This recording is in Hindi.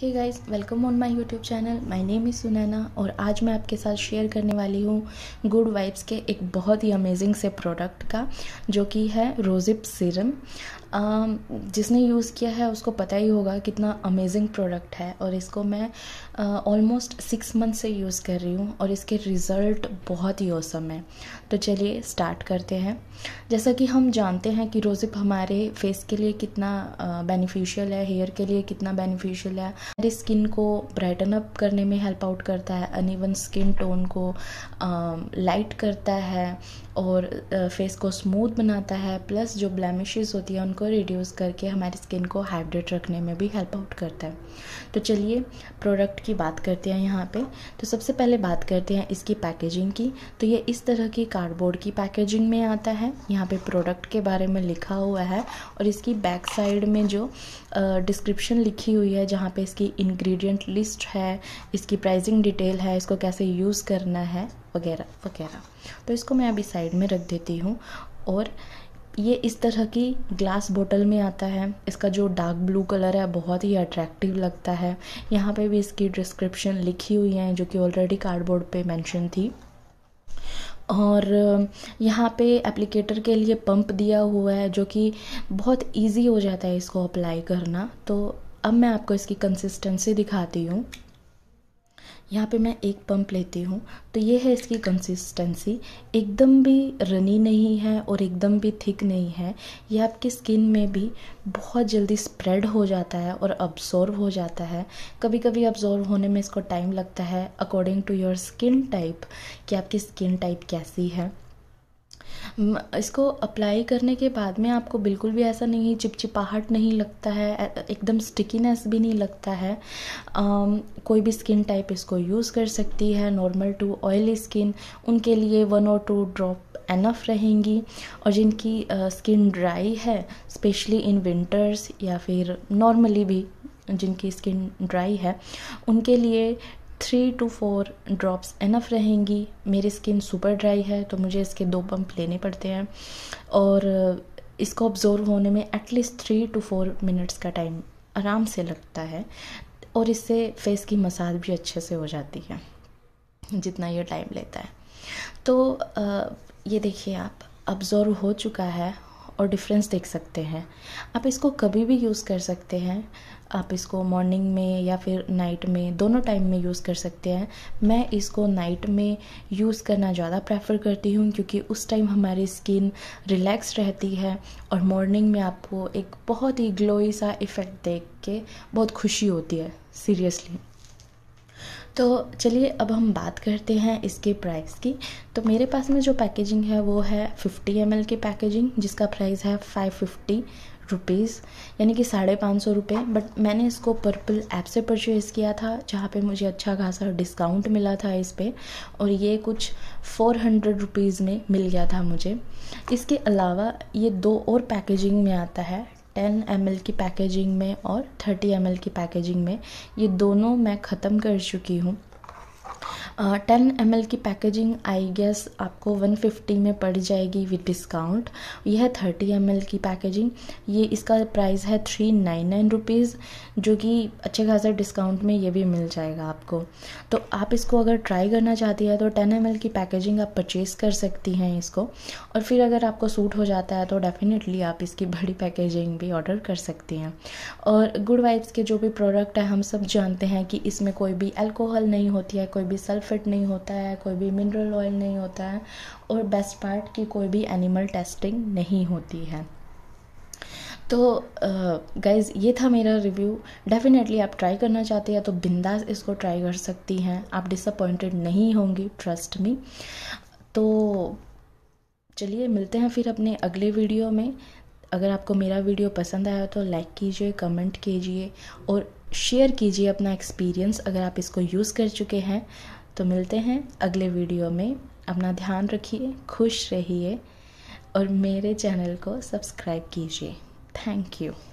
hey guys welcome on my YouTube channel my name is Sunaina और आज मैं आपके साथ शेयर करने वाली हूँ गुड वाइब्स के एक बहुत ही अमेजिंग से प्रोडक्ट का जो कि है रोजिप सीरम Um, जिसने यूज़ किया है उसको पता ही होगा कितना अमेजिंग प्रोडक्ट है और इसको मैं ऑलमोस्ट सिक्स मंथ से यूज़ कर रही हूँ और इसके रिज़ल्ट बहुत ही औसम है तो चलिए स्टार्ट करते हैं जैसा कि हम जानते हैं कि रोज़िप हमारे फेस के लिए कितना बेनिफिशियल uh, है हेयर के लिए कितना बेनिफिशियल है हमारी स्किन को ब्राइटन अप करने में हेल्प आउट करता है अनइवन स्किन टोन को लाइट um, करता है और फेस uh, को स्मूथ बनाता है प्लस जो ब्लैमिशेज होती है उनको को रिड्यूस करके हमारी स्किन को हाइड्रेट रखने में भी हेल्प आउट करता है तो चलिए प्रोडक्ट की बात करते हैं यहाँ पे तो सबसे पहले बात करते हैं इसकी पैकेजिंग की तो ये इस तरह की कार्डबोर्ड की पैकेजिंग में आता है यहाँ पे प्रोडक्ट के बारे में लिखा हुआ है और इसकी बैक साइड में जो डिस्क्रिप्शन uh, लिखी हुई है जहाँ पे इसकी इंग्रेडिएंट लिस्ट है इसकी प्राइसिंग डिटेल है इसको कैसे यूज़ करना है वगैरह वगैरह तो इसको मैं अभी साइड में रख देती हूँ और ये इस तरह की ग्लास बोतल में आता है इसका जो डार्क ब्लू कलर है बहुत ही अट्रैक्टिव लगता है यहाँ पे भी इसकी डिस्क्रिप्शन लिखी हुई है जो कि ऑलरेडी कार्डबोर्ड पे मेंशन थी और यहाँ पे एप्लीकेटर के लिए पंप दिया हुआ है जो कि बहुत इजी हो जाता है इसको अप्लाई करना तो अब मैं आपको इसकी कंसिस्टेंसी दिखाती हूँ यहाँ पे मैं एक पम्प लेती हूँ तो ये है इसकी कंसिस्टेंसी एकदम भी रनी नहीं है और एकदम भी थिक नहीं है ये आपकी स्किन में भी बहुत जल्दी स्प्रेड हो जाता है और अब्जॉर्व हो जाता है कभी कभी अब्जॉर्व होने में इसको टाइम लगता है according to your skin type कि आपकी स्किन टाइप कैसी है इसको अप्लाई करने के बाद में आपको बिल्कुल भी ऐसा नहीं चिपचिपाहट नहीं लगता है एकदम स्टिकीनेस भी नहीं लगता है um, कोई भी स्किन टाइप इसको यूज़ कर सकती है नॉर्मल टू ऑयली स्किन उनके लिए वन और टू ड्रॉप एनफ रहेंगी और जिनकी स्किन uh, ड्राई है स्पेशली इन विंटर्स या फिर नॉर्मली भी जिनकी स्किन ड्राई है उनके लिए three to four drops enough रहेंगी मेरी स्किन सुपर ड्राई है तो मुझे इसके दो पंप लेने पड़ते हैं और इसको ऑब्जर्व होने में at least three to four minutes का टाइम आराम से लगता है और इससे फेस की मसाज भी अच्छे से हो जाती है जितना ये टाइम लेता है तो ये देखिए आप ऑब्जर्व हो चुका है और डिफरेंस देख सकते हैं आप इसको कभी भी यूज़ कर सकते हैं आप इसको मॉर्निंग में या फिर नाइट में दोनों टाइम में यूज़ कर सकते हैं मैं इसको नाइट में यूज़ करना ज़्यादा प्रेफर करती हूँ क्योंकि उस टाइम हमारी स्किन रिलैक्स रहती है और मॉर्निंग में आपको एक बहुत ही ग्लोई सा इफ़ेक्ट देख के बहुत खुशी होती है सीरियसली तो चलिए अब हम बात करते हैं इसके प्राइस की तो मेरे पास में जो पैकेजिंग है वो है फिफ्टी एम की पैकेजिंग जिसका प्राइस है फाइव फिफ्टी रुपीज़ यानी कि साढ़े पाँच सौ रुपये बट मैंने इसको पर्पल ऐप से परचेज़ किया था जहाँ पे मुझे अच्छा खासा डिस्काउंट मिला था इस पर और ये कुछ फोर हंड्रेड रुपीज़ में मिल गया था मुझे इसके अलावा ये दो और पैकेजिंग में आता है टेन एम की पैकेजिंग में और थर्टी एम की पैकेजिंग में ये दोनों मैं ख़त्म कर चुकी हूँ टेन एम की पैकेजिंग आई गेस आपको वन फिफ्टी में पड़ जाएगी विद डिस्काउंट यह है थर्टी एम की पैकेजिंग ये इसका प्राइस है थ्री नाइन नाइन रुपीज़ जो कि अच्छे खासा डिस्काउंट में ये भी मिल जाएगा आपको तो आप इसको अगर ट्राई करना चाहती है तो टेन एम की पैकेजिंग आप परचेज़ कर सकती हैं इसको और फिर अगर आपको सूट हो जाता है तो डेफ़िनेटली आप इसकी बड़ी पैकेजिंग भी ऑर्डर कर सकती हैं और गुड वाइब्स के जो भी प्रोडक्ट है हम सब जानते हैं कि इसमें कोई भी अल्कोहल नहीं होती है कोई भी सेल्फ सल्फेट नहीं होता है कोई भी मिनरल ऑयल नहीं होता है और बेस्ट पार्ट की कोई भी एनिमल टेस्टिंग नहीं होती है तो गाइज़ ये था मेरा रिव्यू डेफिनेटली आप ट्राई करना चाहते हैं तो बिंदास इसको ट्राई कर सकती हैं आप डिसअपॉइंटेड नहीं होंगी ट्रस्ट मी तो चलिए मिलते हैं फिर अपने अगले वीडियो में अगर आपको मेरा वीडियो पसंद आया तो लाइक कीजिए कमेंट कीजिए और शेयर कीजिए अपना एक्सपीरियंस अगर आप इसको यूज़ कर चुके हैं तो मिलते हैं अगले वीडियो में अपना ध्यान रखिए खुश रहिए और मेरे चैनल को सब्सक्राइब कीजिए थैंक यू